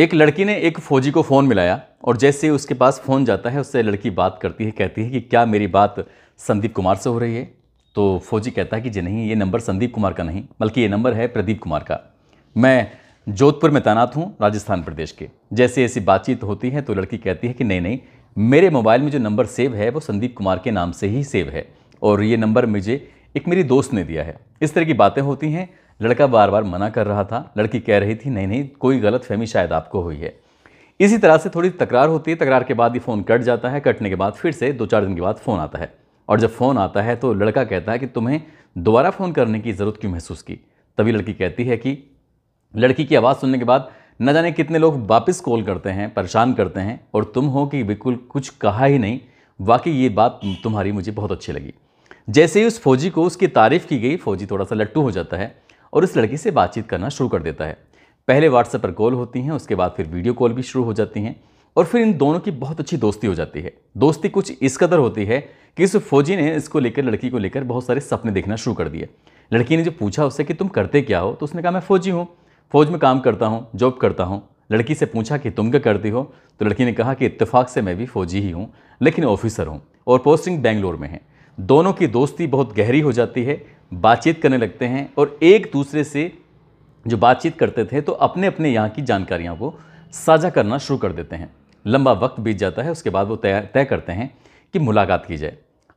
एक लड़की ने एक फौजी को फ़ोन मिलाया और जैसे ही उसके पास फ़ोन जाता है उससे लड़की बात करती है कहती है कि क्या मेरी बात संदीप कुमार से हो रही है तो फौजी कहता है कि जी नहीं ये नंबर संदीप कुमार का नहीं बल्कि ये नंबर है प्रदीप कुमार का मैं जोधपुर में तैनात हूँ राजस्थान प्रदेश के जैसे ऐसी बातचीत होती है तो लड़की कहती है कि नहीं नहीं मेरे मोबाइल में जो नंबर सेव है वो संदीप कुमार के नाम से ही सेव है और ये नंबर मुझे एक मेरी दोस्त ने दिया है इस तरह की बातें होती हैं लड़का बार बार मना कर रहा था लड़की कह रही थी नहीं नहीं कोई गलत फहमी शायद आपको हुई है इसी तरह से थोड़ी तकरार होती है तकरार के बाद ये फ़ोन कट जाता है कटने के बाद फिर से दो चार दिन के बाद फ़ोन आता है और जब फ़ोन आता है तो लड़का कहता है कि तुम्हें दोबारा फ़ोन करने की ज़रूरत क्यों महसूस की तभी लड़की कहती है कि लड़की की आवाज़ सुनने के बाद न जाने कितने लोग वापस कॉल करते हैं परेशान करते हैं और तुम हो कि बिल्कुल कुछ कहा ही नहीं वाकई ये बात तुम्हारी मुझे बहुत अच्छी लगी जैसे ही उस फौजी को उसकी तारीफ़ की गई फौजी थोड़ा सा लट्टू हो जाता है और इस लड़की से बातचीत करना शुरू कर देता है पहले व्हाट्सएप पर कॉल होती हैं उसके बाद फिर वीडियो कॉल भी शुरू हो जाती हैं और फिर इन दोनों की बहुत अच्छी दोस्ती हो जाती है दोस्ती कुछ इस कदर होती है कि इस फौजी ने इसको लेकर लड़की को लेकर बहुत सारे सपने देखना शुरू कर दिए लड़की ने जो पूछा उससे कि तुम करते क्या हो तो उसने कहा मैं फौजी हूँ फौज में काम करता हूँ जॉब करता हूँ लड़की से पूछा कि तुम क्या करती हो तो लड़की ने कहा कि इत्तेफाक से मैं भी फौजी ही हूँ लेकिन ऑफिसर हूँ और पोस्टिंग बेंगलोर में है दोनों की दोस्ती बहुत गहरी हो जाती है बातचीत करने लगते हैं और एक दूसरे से जो बातचीत करते थे तो अपने अपने यहाँ की जानकारियाँ को साझा करना शुरू कर देते हैं लंबा वक्त बीत जाता है उसके बाद वो तय तय करते हैं कि मुलाकात की जाए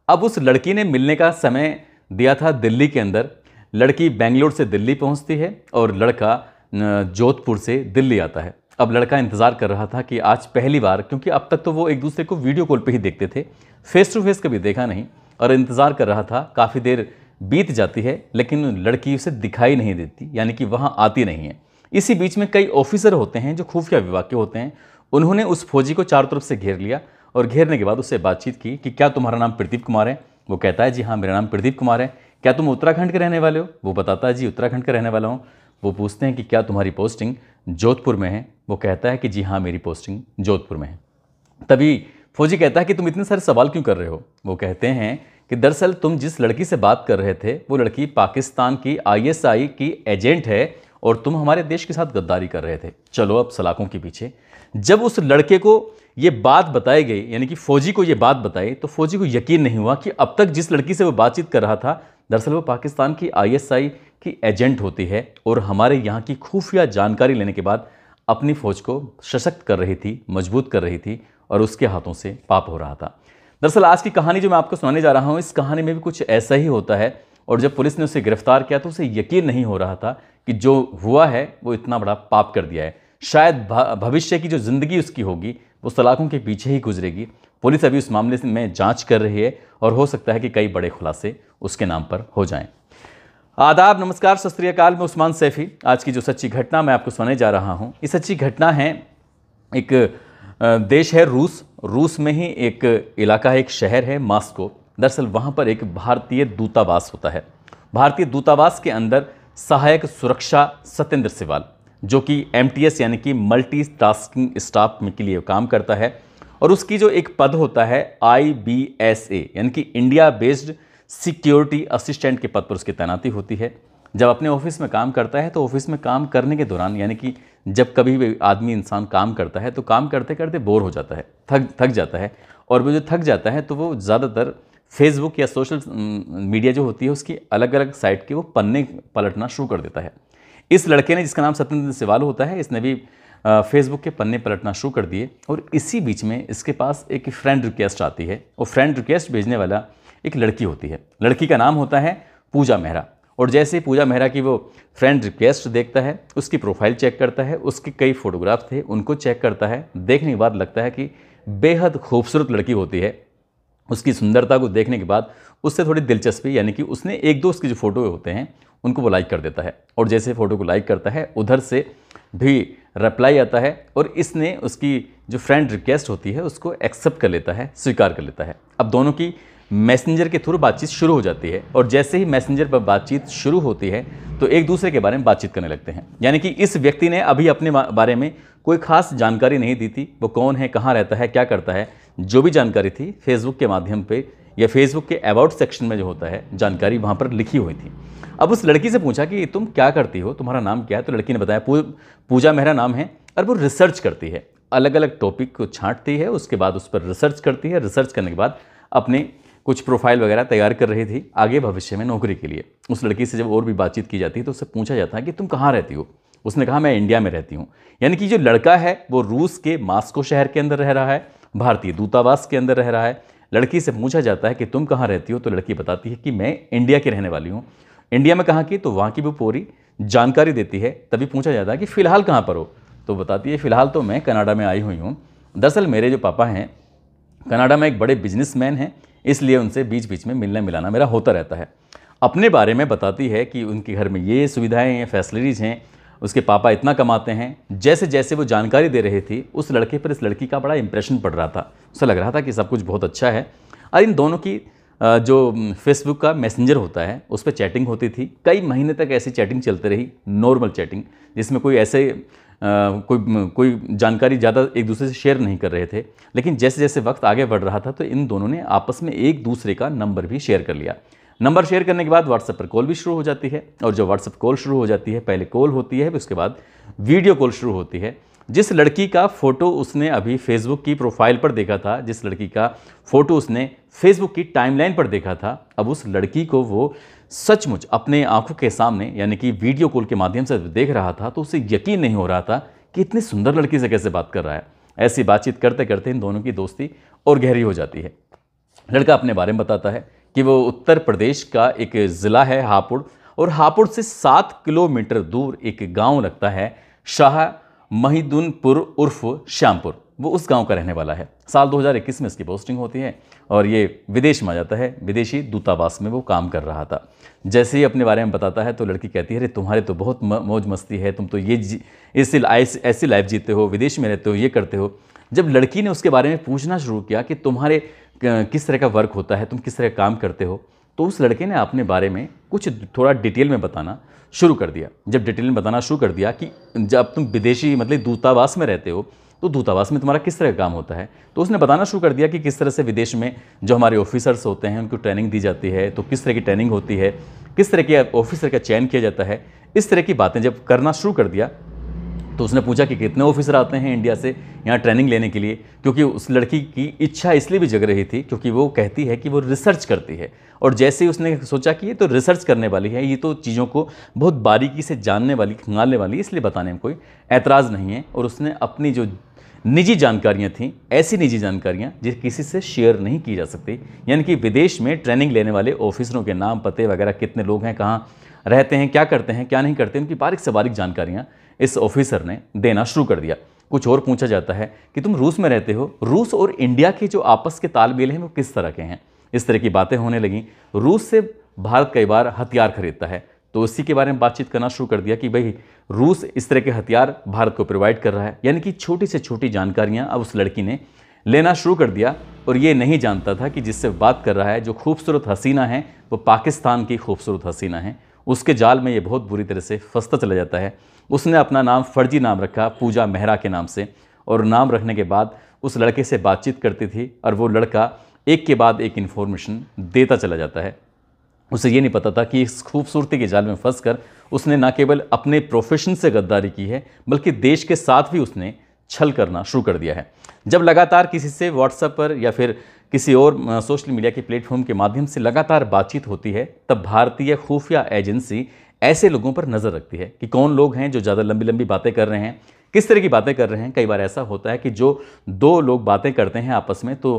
अब उस लड़की ने मिलने का समय दिया था दिल्ली के अंदर लड़की बेंगलोर से दिल्ली पहुंचती है और लड़का जोधपुर से दिल्ली आता है अब लड़का इंतज़ार कर रहा था कि आज पहली बार क्योंकि अब तक तो वो एक दूसरे को वीडियो कॉल पर ही देखते थे फेस टू फेस कभी देखा नहीं और इंतज़ार कर रहा था काफ़ी देर बीत जाती है लेकिन लड़की उसे दिखाई नहीं देती यानी कि वहाँ आती नहीं है इसी बीच में कई ऑफिसर होते हैं जो खुफिया विभाग के होते हैं उन्होंने उस फौजी को चारों तरफ से घेर लिया और घेरने के बाद उससे बातचीत की कि क्या तुम्हारा नाम प्रदीप कुमार है वो कहता है जी हाँ मेरा नाम प्रदीप कुमार है क्या तुम उत्तराखंड के रहने वाले हो वो बताता है जी उत्तराखंड का रहने वाला हूँ वो पूछते हैं कि क्या तुम्हारी पोस्टिंग जोधपुर में है वो कहता है कि जी हाँ मेरी पोस्टिंग जोधपुर में है तभी फौजी कहता है कि तुम इतने सारे सवाल क्यों कर रहे हो वो कहते हैं कि दरअसल तुम जिस लड़की से बात कर रहे थे वो लड़की पाकिस्तान की आईएसआई की एजेंट है और तुम हमारे देश के साथ गद्दारी कर रहे थे चलो अब सलाखों के पीछे जब उस लड़के को ये बात बताई गई यानी कि फ़ौजी को ये बात बताई तो फ़ौजी को यकीन नहीं हुआ कि अब तक जिस लड़की से वो बातचीत कर रहा था दरअसल वो पाकिस्तान की आईएसआई की एजेंट होती है और हमारे यहाँ की खुफिया जानकारी लेने के बाद अपनी फ़ौज को सशक्त कर रही थी मजबूत कर रही थी और उसके हाथों से पाप हो रहा था दरअसल आज की कहानी जो मैं आपको सुनाने जा रहा हूँ इस कहानी में भी कुछ ऐसा ही होता है और जब पुलिस ने उसे गिरफ्तार किया तो उसे यकीन नहीं हो रहा था कि जो हुआ है वो इतना बड़ा पाप कर दिया है शायद भविष्य की जो ज़िंदगी उसकी होगी वो सलाखों के पीछे ही गुजरेगी पुलिस अभी उस मामले में जांच कर रही है और हो सकता है कि कई बड़े खुलासे उसके नाम पर हो जाएं आदाब नमस्कार सत मैं उस्मान सैफ़ी आज की जो सच्ची घटना मैं आपको सुनाने जा रहा हूँ ये सच्ची घटना है एक देश है रूस रूस में ही एक इलाका है एक शहर है मास्को दरअसल वहाँ पर एक भारतीय दूतावास होता है भारतीय दूतावास के अंदर सहायक सुरक्षा सत्येंद्र सिवाल जो कि एम यानी कि मल्टी टास्किंग स्टाफ के लिए काम करता है और उसकी जो एक पद होता है आई बी एस ए यानी कि इंडिया बेस्ड सिक्योरिटी असिस्टेंट के पद पर उसकी तैनाती होती है जब अपने ऑफिस में काम करता है तो ऑफिस में काम करने के दौरान यानी कि जब कभी भी आदमी इंसान काम करता है तो काम करते करते बोर हो जाता है थक थक जाता है और वो जो थक जाता है तो वो ज़्यादातर फेसबुक या सोशल मीडिया हम्म, जो होती है उसकी अलग अलग साइट के वो पन्ने पलटना शुरू कर देता है इस लड़के ने जिसका नाम सत्यन सिवाल होता है इसने भी फेसबुक के पन्ने पलटना शुरू कर दिए और इसी बीच में इसके पास एक फ्रेंड रिक्वेस्ट आती है और फ्रेंड रिक्वेस्ट भेजने वाला एक लड़की होती है लड़की का नाम होता है पूजा मेहरा और जैसे ही पूजा मेहरा की वो फ्रेंड रिक्वेस्ट देखता है उसकी प्रोफाइल चेक करता है उसके कई फ़ोटोग्राफ थे उनको चेक करता है देखने के बाद लगता है कि बेहद खूबसूरत लड़की होती है उसकी सुंदरता को देखने के बाद उससे थोड़ी दिलचस्पी यानी कि उसने एक दो उसके जो फ़ोटो होते हैं उनको वो लाइक कर देता है और जैसे फ़ोटो को लाइक करता है उधर से भी रिप्लाई आता है और इसने उसकी जो फ्रेंड रिक्वेस्ट होती है उसको एक्सेप्ट कर लेता है स्वीकार कर लेता है अब दोनों की मैसेंजर के थ्रू बातचीत शुरू हो जाती है और जैसे ही मैसेंजर पर बातचीत शुरू होती है तो एक दूसरे के बारे में बातचीत करने लगते हैं यानी कि इस व्यक्ति ने अभी अपने बारे में कोई खास जानकारी नहीं दी थी वो कौन है कहाँ रहता है क्या करता है जो भी जानकारी थी फेसबुक के माध्यम पे या फेसबुक के अबाउट सेक्शन में जो होता है जानकारी वहाँ पर लिखी हुई थी अब उस लड़की से पूछा कि तुम क्या करती हो तुम्हारा नाम क्या है तो लड़की ने बताया पूजा मेरा नाम है और वो रिसर्च करती है अलग अलग टॉपिक को छांटती है उसके बाद उस पर रिसर्च करती है रिसर्च करने के बाद अपने कुछ प्रोफाइल वगैरह तैयार कर रही थी आगे भविष्य में नौकरी के लिए उस लड़की से जब और भी बातचीत की जाती है तो उससे पूछा जाता है कि तुम कहाँ रहती हो उसने कहा मैं इंडिया में रहती हूँ यानी कि जो लड़का है वो रूस के मास्को शहर के अंदर रह रहा है भारतीय दूतावास के अंदर रह रहा है लड़की से पूछा जाता है कि तुम कहाँ रहती हो तो लड़की बताती है कि मैं इंडिया की रहने वाली हूँ इंडिया में कहाँ की तो वहाँ की भी पूरी जानकारी देती है तभी पूछा जाता है कि फ़िलहाल कहाँ पर हो तो बताती है फ़िलहाल तो मैं कनाडा में आई हुई हूँ दरअसल मेरे जो पापा हैं कनाडा में एक बड़े बिजनेसमैन हैं इसलिए उनसे बीच बीच में मिलना मिलाना मेरा होता रहता है अपने बारे में बताती है कि उनके घर में ये सुविधाएँ हैं फैसिलिटीज़ हैं उसके पापा इतना कमाते हैं जैसे जैसे वो जानकारी दे रही थी उस लड़के पर इस लड़की का बड़ा इंप्रेशन पड़ रहा था उसे लग रहा था कि सब कुछ बहुत अच्छा है और इन दोनों की जो फेसबुक का मैसेंजर होता है उस पर चैटिंग होती थी कई महीने तक ऐसी चैटिंग चलती रही नॉर्मल चैटिंग जिसमें कोई ऐसे कोई कोई जानकारी ज़्यादा एक दूसरे से शेयर नहीं कर रहे थे लेकिन जैसे जैसे वक्त आगे बढ़ रहा था तो इन दोनों ने आपस में एक दूसरे का नंबर भी शेयर कर लिया नंबर शेयर करने के बाद व्हाट्सएप पर कॉल भी शुरू हो जाती है और जो व्हाट्सएप कॉल शुरू हो जाती है पहले कॉल होती है उसके बाद वीडियो कॉल शुरू होती है जिस लड़की का फ़ोटो उसने अभी फेसबुक की प्रोफाइल पर देखा था जिस लड़की का फ़ोटो उसने फेसबुक की टाइमलाइन पर देखा था अब उस लड़की को वो सचमुच अपने आंखों के सामने यानी कि वीडियो कॉल के माध्यम से देख रहा था तो उसे यकीन नहीं हो रहा था कि इतनी सुंदर लड़की से कैसे बात कर रहा है ऐसी बातचीत करते करते इन दोनों की दोस्ती और गहरी हो जाती है लड़का अपने बारे में बताता है कि वो उत्तर प्रदेश का एक ज़िला है हापुड़ और हापुड़ से सात किलोमीटर दूर एक गांव लगता है शाह महिदुनपुर उर्फ श्यामपुर वो उस गांव का रहने वाला है साल 2021 में इसकी पोस्टिंग होती है और ये विदेश में आ जाता है विदेशी दूतावास में वो काम कर रहा था जैसे ही अपने बारे में बताता है तो लड़की कहती है अरे तुम्हारे तो बहुत मौज मस्ती है तुम तो ये इस ऐसी लाइफ जीते हो विदेश में रहते हो ये करते हो जब लड़की ने उसके बारे में पूछना शुरू किया कि तुम्हारे किस तरह का वर्क होता है तुम किस तरह काम करते हो तो उस लड़के ने अपने बारे में कुछ थोड़ा डिटेल में बताना शुरू कर दिया जब डिटेल में बताना शुरू कर दिया कि जब तुम विदेशी मतलब दूतावास में रहते हो तो दूतावास में तुम्हारा किस तरह का काम होता है तो उसने बताना शुरू कर दिया कि किस तरह से विदेश में जो हमारे ऑफिसर्स होते हैं उनको ट्रेनिंग दी जाती है तो किस तरह की ट्रेनिंग होती है किस तरह के ऑफिसर का चयन किया जाता है इस तरह की बातें जब करना शुरू कर दिया तो उसने पूछा कि कितने ऑफिसर आते हैं इंडिया से यहाँ ट्रेनिंग लेने के लिए क्योंकि उस लड़की की इच्छा इसलिए भी जग रही थी क्योंकि वो कहती है कि वो रिसर्च करती है और जैसे ही उसने सोचा कि ये तो रिसर्च करने वाली है ये तो चीज़ों को बहुत बारीकी से जानने वाली खंगालने वाली इसलिए बताने में कोई ऐतराज़ नहीं है और उसने अपनी जो निजी जानकारियाँ थीं ऐसी निजी जानकारियाँ जिस किसी से शेयर नहीं की जा सकती यानी कि विदेश में ट्रेनिंग लेने वाले ऑफिसरों के नाम पते वगैरह कितने लोग हैं कहाँ रहते हैं क्या करते हैं क्या नहीं करते इनकी बारीक से बारीक जानकारियाँ इस ऑफिसर ने देना शुरू कर दिया कुछ और पूछा जाता है कि तुम रूस में रहते हो रूस और इंडिया के जो आपस के तालमेल हैं वो किस तरह के हैं इस तरह की बातें होने लगीं रूस से भारत कई बार हथियार खरीदता है तो उसी के बारे में बातचीत करना शुरू कर दिया कि भाई रूस इस तरह के हथियार भारत को प्रोवाइड कर रहा है यानी कि छोटी से छोटी जानकारियाँ अब उस लड़की ने लेना शुरू कर दिया और ये नहीं जानता था कि जिससे बात कर रहा है जो खूबसूरत हसीना है वो पाकिस्तान की खूबसूरत हसीना है उसके जाल में ये बहुत बुरी तरह से फंसता चला जाता है उसने अपना नाम फर्जी नाम रखा पूजा मेहरा के नाम से और नाम रखने के बाद उस लड़के से बातचीत करती थी और वो लड़का एक के बाद एक इन्फॉर्मेशन देता चला जाता है उसे ये नहीं पता था कि इस खूबसूरती के जाल में फंस कर उसने ना केवल अपने प्रोफेशन से गद्दारी की है बल्कि देश के साथ भी उसने छल करना शुरू कर दिया है जब लगातार किसी से व्हाट्सएप पर या फिर किसी और सोशल मीडिया के प्लेटफॉर्म के माध्यम से लगातार बातचीत होती है तब भारतीय खुफिया एजेंसी ऐसे लोगों पर नज़र रखती है कि कौन लोग हैं जो ज़्यादा लंबी लंबी बातें कर रहे हैं किस तरह की बातें कर रहे हैं कई बार ऐसा होता है कि जो दो लोग बातें करते हैं आपस में तो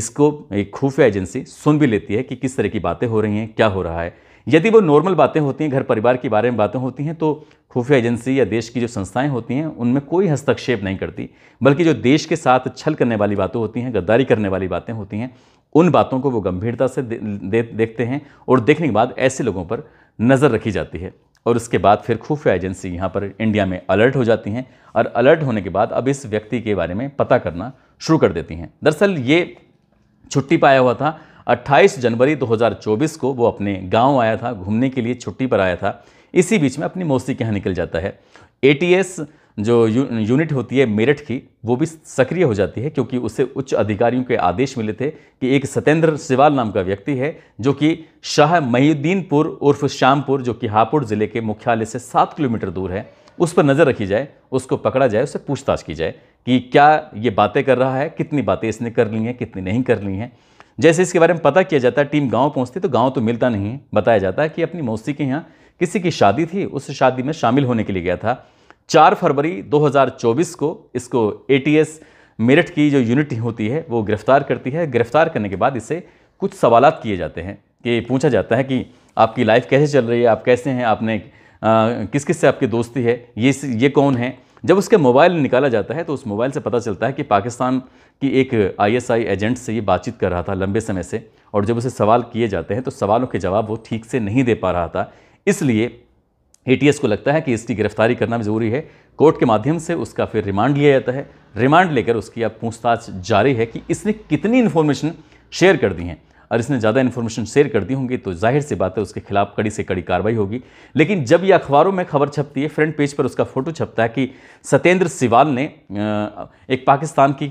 इसको एक खुफिया एजेंसी सुन भी लेती है कि किस तरह की बातें हो रही हैं क्या हो रहा है यदि वो नॉर्मल बातें होती हैं घर परिवार के बारे में बातें होती हैं तो खुफिया एजेंसी या देश की जो संस्थाएं होती हैं उनमें कोई हस्तक्षेप नहीं करती बल्कि जो देश के साथ छल करने वाली बातें होती हैं गद्दारी करने वाली बातें होती हैं उन बातों को वो गंभीरता से दे, दे, देखते हैं और देखने के बाद ऐसे लोगों पर नज़र रखी जाती है और उसके बाद फिर खुफिया एजेंसी यहाँ पर इंडिया में अलर्ट हो जाती हैं और अलर्ट होने के बाद अब इस व्यक्ति के बारे में पता करना शुरू कर देती हैं दरअसल ये छुट्टी पाया हुआ था 28 जनवरी 2024 को वो अपने गांव आया था घूमने के लिए छुट्टी पर आया था इसी बीच में अपनी मौसी के यहाँ निकल जाता है ए जो यू, यूनिट होती है मेरठ की वो भी सक्रिय हो जाती है क्योंकि उसे उच्च अधिकारियों के आदेश मिले थे कि एक सत्येंद्र सिवाल नाम का व्यक्ति है जो कि शाह महीद्दीनपुर उर्फ श्यामपुर जो कि हापुड़ ज़िले के मुख्यालय से सात किलोमीटर दूर है उस पर नज़र रखी जाए उसको पकड़ा जाए उससे पूछताछ की जाए कि क्या ये बातें कर रहा है कितनी बातें इसने कर ली हैं कितनी नहीं कर ली हैं जैसे इसके बारे में पता किया जाता है टीम गांव पहुंचती तो गांव तो मिलता नहीं बताया जाता है कि अपनी मौसी के यहाँ किसी की शादी थी उस शादी में शामिल होने के लिए गया था चार फरवरी 2024 को इसको एटीएस मेरठ की जो यूनिट होती है वो गिरफ्तार करती है गिरफ्तार करने के बाद इसे कुछ सवाल किए जाते हैं कि पूछा जाता है कि आपकी लाइफ कैसे चल रही है आप कैसे हैं आपने किस किस से आपकी दोस्ती है ये ये कौन है जब उसके मोबाइल निकाला जाता है तो उस मोबाइल से पता चलता है कि पाकिस्तान कि एक आईएसआई एजेंट से ये बातचीत कर रहा था लंबे समय से और जब उसे सवाल किए जाते हैं तो सवालों के जवाब वो ठीक से नहीं दे पा रहा था इसलिए एटीएस को लगता है कि इसकी गिरफ्तारी करना जरूरी है कोर्ट के माध्यम से उसका फिर रिमांड लिया जाता है रिमांड लेकर उसकी अब पूछताछ जारी है कि इसने कितनी इन्फॉर्मेशन शेयर कर दी हैं और इसने ज़्यादा इन्फॉर्मेशन शेयर कर दी होंगी तो जाहिर सी बात है उसके खिलाफ कड़ी से कड़ी कार्रवाई होगी लेकिन जब ये अखबारों में खबर छपती है फ्रंट पेज पर उसका फोटो छपता है कि सत्येंद्र सिवाल ने एक पाकिस्तान की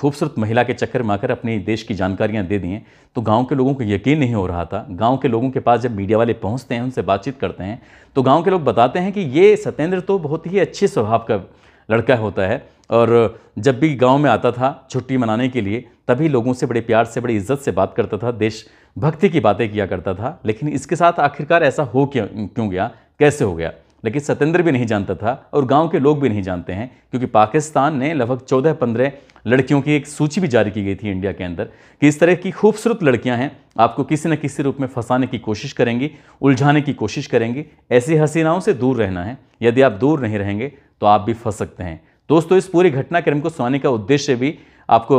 खूबसूरत महिला के चक्कर में आकर अपने देश की जानकारियाँ दे दी हैं तो गाँव के लोगों को यकीन नहीं हो रहा था गाँव के लोगों के पास जब मीडिया वाले पहुँचते हैं उनसे बातचीत करते हैं तो गाँव के लोग बताते हैं कि ये सत्येंद्र तो बहुत ही अच्छे स्वभाव का लड़का होता है और जब भी गांव में आता था छुट्टी मनाने के लिए तभी लोगों से बड़े प्यार से बड़ी इज्जत से बात करता था देश भक्ति की बातें किया करता था लेकिन इसके साथ आखिरकार ऐसा हो क्यों क्यों गया कैसे हो गया लेकिन सत्येंद्र भी नहीं जानता था और गांव के लोग भी नहीं जानते हैं क्योंकि पाकिस्तान ने लगभग चौदह पंद्रह लड़कियों की एक सूची भी जारी की गई थी इंडिया के अंदर कि इस तरह की खूबसूरत लड़कियां हैं आपको किसी न किसी रूप में फंसाने की कोशिश करेंगी उलझाने की कोशिश करेंगी ऐसी हसीनाओं से दूर रहना है यदि आप दूर नहीं रहेंगे तो आप भी फंस सकते हैं दोस्तों इस पूरी घटनाक्रम को सुनाने का उद्देश्य भी आपको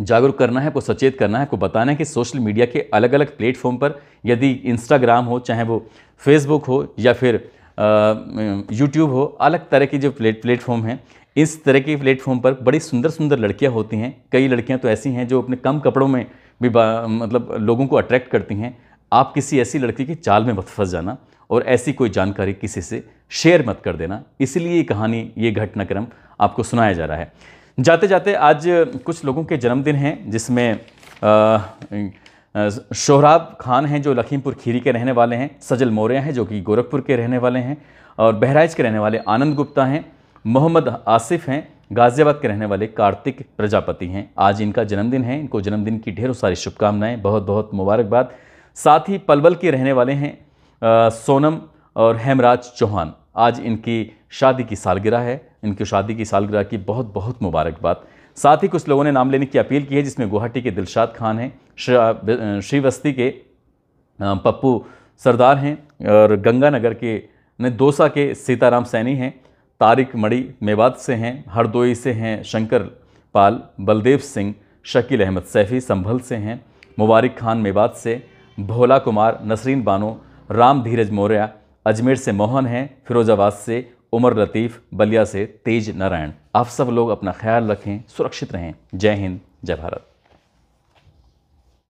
जागरूक करना है को सचेत करना है को बताना है कि सोशल मीडिया के अलग अलग प्लेटफॉर्म पर यदि इंस्टाग्राम हो चाहे वो फेसबुक हो या फिर यूट्यूब हो अलग तरह की जो प्लेट प्लेटफॉर्म हैं इस तरह के प्लेटफॉर्म पर बड़ी सुंदर सुंदर लड़कियां होती हैं कई लड़कियां तो ऐसी हैं जो अपने कम कपड़ों में भी मतलब लोगों को अट्रैक्ट करती हैं आप किसी ऐसी लड़की की चाल में मत फंस जाना और ऐसी कोई जानकारी किसी से शेयर मत कर देना इसलिए ये कहानी ये घटनाक्रम आपको सुनाया जा रहा है जाते जाते आज कुछ लोगों के जन्मदिन हैं जिसमें शोहराब खान हैं जो लखीमपुर खीरी के रहने वाले हैं सजल मौर्य हैं जो कि गोरखपुर के रहने वाले हैं और बहराइच के रहने वाले आनंद गुप्ता हैं मोहम्मद आसिफ हैं गाज़ियाबाद के रहने वाले कार्तिक प्रजापति हैं आज इनका जन्मदिन है इनको जन्मदिन की ढेरों सारी शुभकामनाएं बहुत बहुत मुबारकबाद साथ ही पलवल के रहने वाले हैं सोनम और हेमराज चौहान आज इनकी शादी की सालगिरह है इनकी शादी की सालगिरह की बहुत बहुत मुबारकबाद साथ ही कुछ लोगों ने नाम लेने की अपील की है जिसमें गुवाहाटी के दिलशाद खान हैं श्रीवस्ती के पप्पू सरदार हैं और गंगानगर के ने दोसा के सीताराम सैनी हैं तारिक मड़ी मेवात से हैं हरदोई से हैं शंकर पाल बलदेव सिंह शकील अहमद सैफ़ी संभल से हैं मुबारक खान मेवात से भोला कुमार नसरीन बानो राम धीरज मौर्या अजमेर से मोहन हैं फिरोजाबाद से उमर लतीफ़ बलिया से तेज नारायण आप सब लोग अपना ख्याल रखें सुरक्षित रहें जय हिंद जय भारत